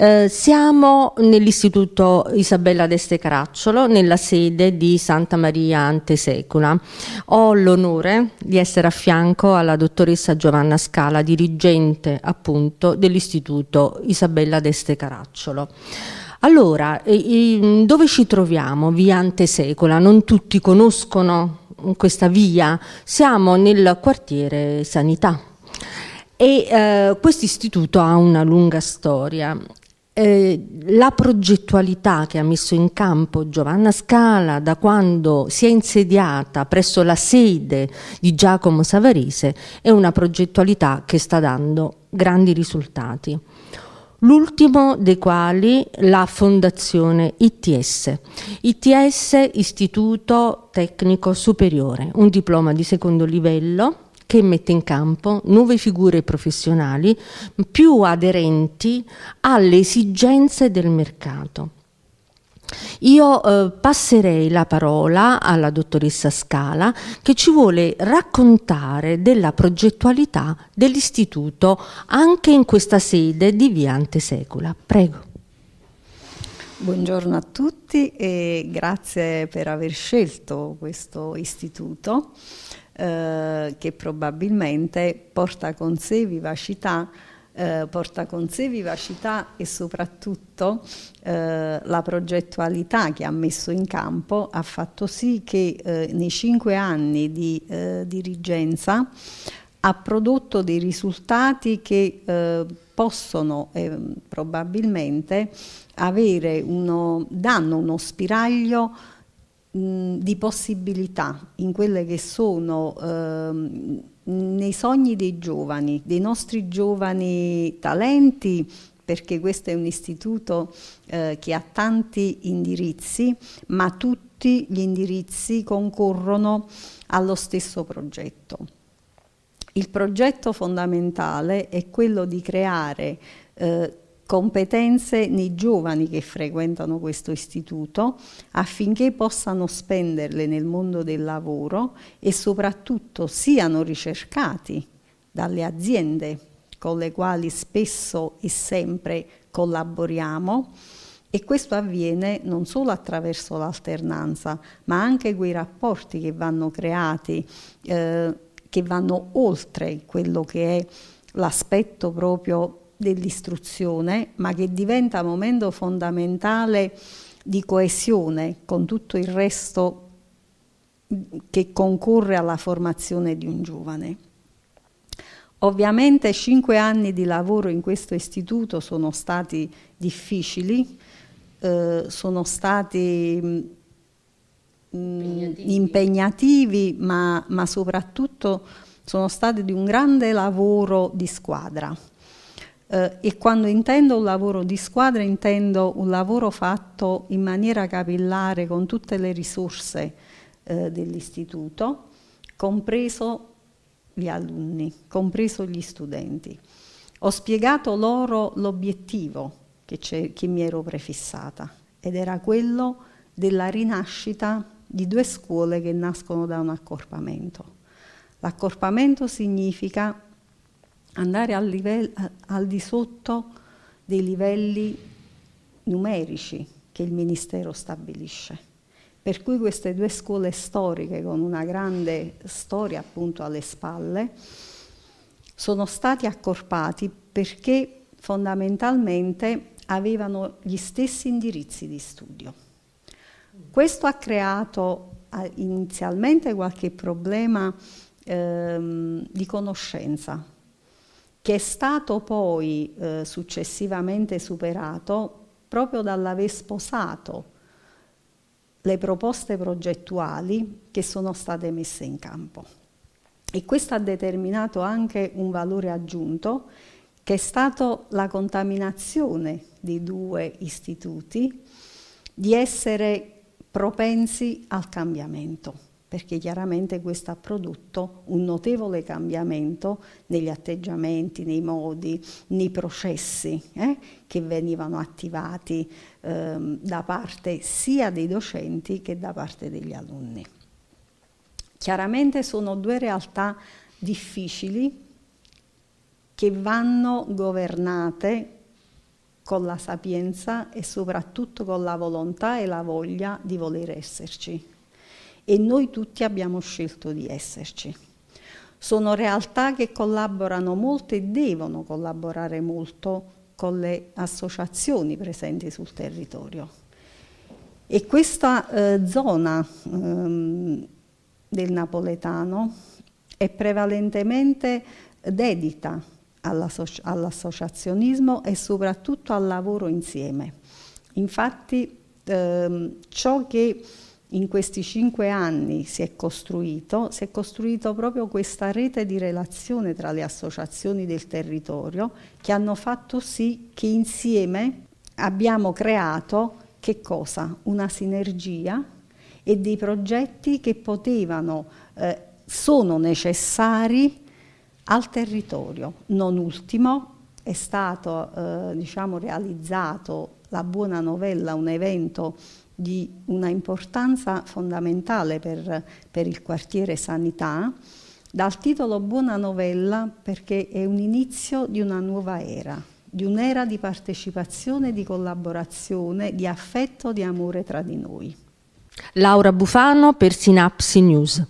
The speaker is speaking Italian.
Eh, siamo nell'Istituto Isabella d'Este Caracciolo, nella sede di Santa Maria Antesecula. Ho l'onore di essere a fianco alla dottoressa Giovanna Scala, dirigente appunto dell'Istituto Isabella d'Este Caracciolo. Allora, eh, eh, dove ci troviamo? Via Antesecola, non tutti conoscono questa via, siamo nel quartiere Sanità e eh, questo istituto ha una lunga storia. Eh, la progettualità che ha messo in campo Giovanna Scala da quando si è insediata presso la sede di Giacomo Savarese è una progettualità che sta dando grandi risultati l'ultimo dei quali la fondazione ITS, ITS Istituto Tecnico Superiore, un diploma di secondo livello che mette in campo nuove figure professionali più aderenti alle esigenze del mercato io eh, passerei la parola alla dottoressa Scala che ci vuole raccontare della progettualità dell'istituto anche in questa sede di Via Antesecola. Prego. Buongiorno a tutti e grazie per aver scelto questo istituto eh, che probabilmente porta con sé vivacità eh, porta con sé vivacità e soprattutto eh, la progettualità che ha messo in campo ha fatto sì che eh, nei cinque anni di eh, dirigenza ha prodotto dei risultati che eh, possono probabilmente avere uno, danno uno spiraglio mh, di possibilità in quelle che sono ehm, nei sogni dei giovani, dei nostri giovani talenti, perché questo è un istituto eh, che ha tanti indirizzi, ma tutti gli indirizzi concorrono allo stesso progetto. Il progetto fondamentale è quello di creare eh, competenze nei giovani che frequentano questo istituto affinché possano spenderle nel mondo del lavoro e soprattutto siano ricercati dalle aziende con le quali spesso e sempre collaboriamo e questo avviene non solo attraverso l'alternanza ma anche quei rapporti che vanno creati eh, che vanno oltre quello che è l'aspetto proprio dell'istruzione, ma che diventa momento fondamentale di coesione con tutto il resto che concorre alla formazione di un giovane. Ovviamente cinque anni di lavoro in questo istituto sono stati difficili, eh, sono stati mm, impegnativi, impegnativi ma, ma soprattutto sono stati di un grande lavoro di squadra eh, e quando intendo un lavoro di squadra intendo un lavoro fatto in maniera capillare con tutte le risorse eh, dell'istituto, compreso gli alunni, compreso gli studenti. Ho spiegato loro l'obiettivo che, che mi ero prefissata ed era quello della rinascita di due scuole che nascono da un accorpamento. L'accorpamento significa andare al, livello, al di sotto dei livelli numerici che il Ministero stabilisce. Per cui queste due scuole storiche, con una grande storia appunto alle spalle, sono stati accorpati perché fondamentalmente avevano gli stessi indirizzi di studio. Questo ha creato inizialmente qualche problema ehm, di conoscenza che è stato poi eh, successivamente superato proprio dall'aver sposato le proposte progettuali che sono state messe in campo. E questo ha determinato anche un valore aggiunto che è stato la contaminazione di due istituti di essere propensi al cambiamento perché chiaramente questo ha prodotto un notevole cambiamento negli atteggiamenti, nei modi, nei processi eh, che venivano attivati eh, da parte sia dei docenti che da parte degli alunni. Chiaramente sono due realtà difficili che vanno governate con la sapienza e soprattutto con la volontà e la voglia di voler esserci e noi tutti abbiamo scelto di esserci. Sono realtà che collaborano molto e devono collaborare molto con le associazioni presenti sul territorio. E questa eh, zona ehm, del napoletano è prevalentemente dedita all'associazionismo e soprattutto al lavoro insieme. Infatti ehm, ciò che in questi cinque anni si è costruito, si è costruito proprio questa rete di relazione tra le associazioni del territorio che hanno fatto sì che insieme abbiamo creato che cosa? Una sinergia e dei progetti che potevano, eh, sono necessari al territorio. Non ultimo è stato eh, diciamo, realizzato la buona novella, un evento di una importanza fondamentale per, per il quartiere Sanità, dal titolo Buona novella perché è un inizio di una nuova era, di un'era di partecipazione, di collaborazione, di affetto, di amore tra di noi. Laura Bufano per Sinapsi News.